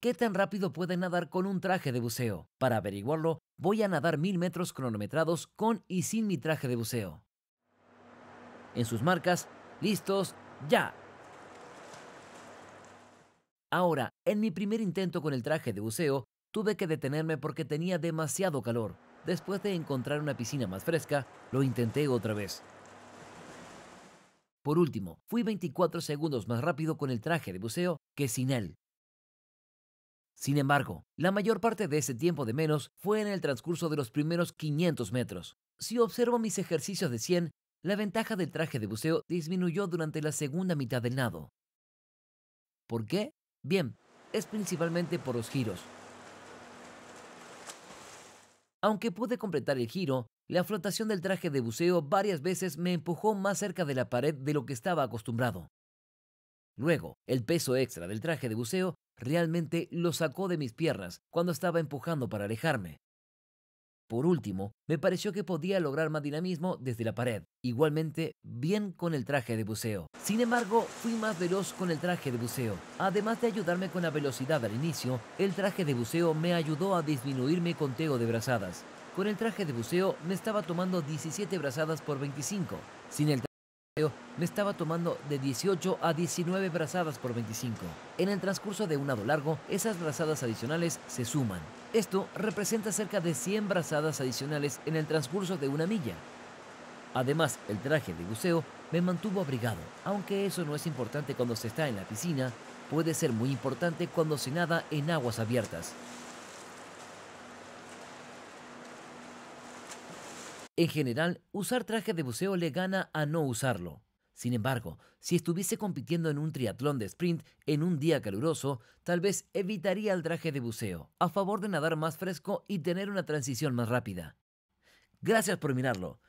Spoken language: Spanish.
qué tan rápido puede nadar con un traje de buceo. Para averiguarlo, voy a nadar mil metros cronometrados con y sin mi traje de buceo. En sus marcas, listos, ya. Ahora, en mi primer intento con el traje de buceo, tuve que detenerme porque tenía demasiado calor. Después de encontrar una piscina más fresca, lo intenté otra vez. Por último, fui 24 segundos más rápido con el traje de buceo que sin él. Sin embargo, la mayor parte de ese tiempo de menos fue en el transcurso de los primeros 500 metros. Si observo mis ejercicios de 100, la ventaja del traje de buceo disminuyó durante la segunda mitad del nado. ¿Por qué? Bien, es principalmente por los giros. Aunque pude completar el giro, la flotación del traje de buceo varias veces me empujó más cerca de la pared de lo que estaba acostumbrado. Luego, el peso extra del traje de buceo realmente lo sacó de mis piernas cuando estaba empujando para alejarme. Por último, me pareció que podía lograr más dinamismo desde la pared, igualmente bien con el traje de buceo. Sin embargo, fui más veloz con el traje de buceo. Además de ayudarme con la velocidad al inicio, el traje de buceo me ayudó a disminuir mi conteo de brazadas. Con el traje de buceo me estaba tomando 17 brazadas por 25. Sin el me estaba tomando de 18 a 19 brazadas por 25. En el transcurso de un lado largo, esas brazadas adicionales se suman. Esto representa cerca de 100 brazadas adicionales en el transcurso de una milla. Además, el traje de buceo me mantuvo abrigado, aunque eso no es importante cuando se está en la piscina, puede ser muy importante cuando se nada en aguas abiertas. En general, usar traje de buceo le gana a no usarlo. Sin embargo, si estuviese compitiendo en un triatlón de sprint en un día caluroso, tal vez evitaría el traje de buceo, a favor de nadar más fresco y tener una transición más rápida. Gracias por mirarlo.